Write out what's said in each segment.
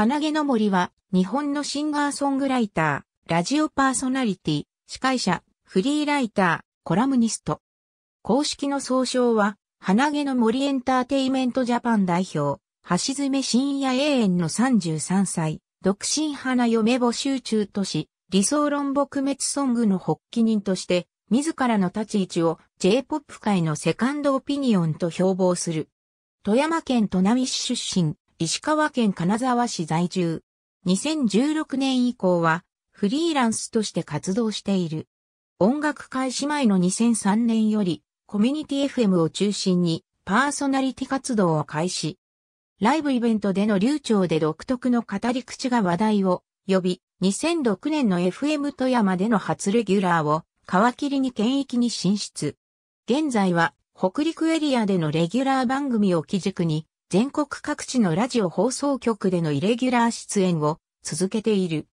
花毛の森は、日本のシンガーソングライター、ラジオパーソナリティ、司会者、フリーライター、コラムニスト。公式の総称は、花毛の森エンターテイメントジャパン代表、橋爪深夜永遠の33歳、独身花嫁募集中とし、理想論撲滅ソングの発起人として、自らの立ち位置を J-POP 界のセカンドオピニオンと標榜する。富山県砺波市出身、石川県金沢市在住。2016年以降は、フリーランスとして活動している。音楽開始前の2003年より、コミュニティ FM を中心に、パーソナリティ活動を開始。ライブイベントでの流暢で独特の語り口が話題を呼び、2006年の FM 富山での初レギュラーを皮切りに県域に進出。現在は北陸エリアでのレギュラー番組を基軸に全国各地のラジオ放送局でのイレギュラー出演を続けている。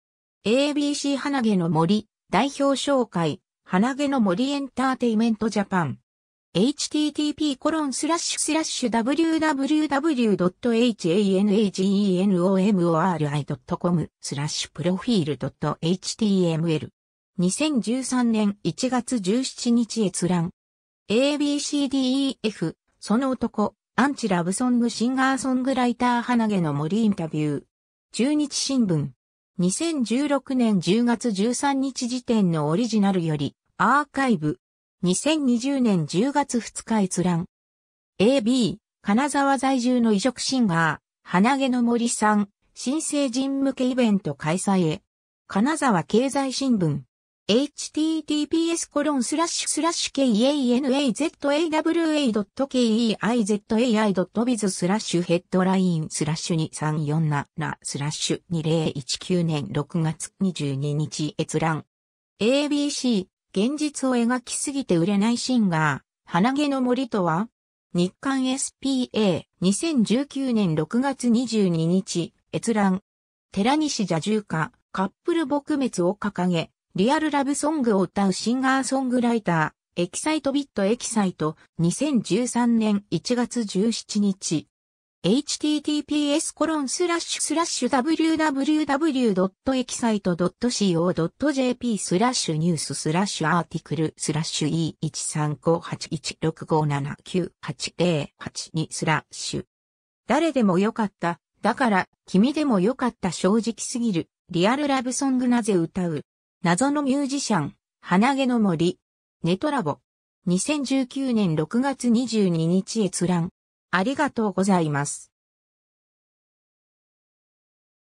ABC 花毛の森代表紹介花毛の森エンターテイメントジャパン http コロンスラッシュスラッシュ www.hangenomori.com スラッシュプロフィール .html 2013年1月17日閲覧 ABCDEF その男アンチラブソングシンガーソングライター花毛の森インタビュー。中日新聞。2016年10月13日時点のオリジナルより、アーカイブ。2020年10月2日閲覧。AB、金沢在住の移植シンガー、花毛の森さん、新成人向けイベント開催へ。金沢経済新聞。https コロンスラッシュスラッシュ k a n a z a w a k e i z a i b i z スラッシュヘッドラインスラッシュ2347スラッシュ2019年6月22日閲覧 ABC 現実を描きすぎて売れないシンガー花毛の森とは日刊 SPA 2019年6月22日閲覧寺西邪獣化カップル撲滅を掲げリアルラブソングを歌うシンガーソングライター、エキサイトビットエキサイト2013年1月17日。https コロンスラッシュスラッシュ www.excite.co.jp スラッシュニューススラッシュアーティクルスラッシュ E1358165798082 スラッシュ誰でもよかった。だから、君でもよかった正直すぎる。リアルラブソングなぜ歌う謎のミュージシャン、花毛の森、ネトラボ。2019年6月22日閲覧。ありがとうございます。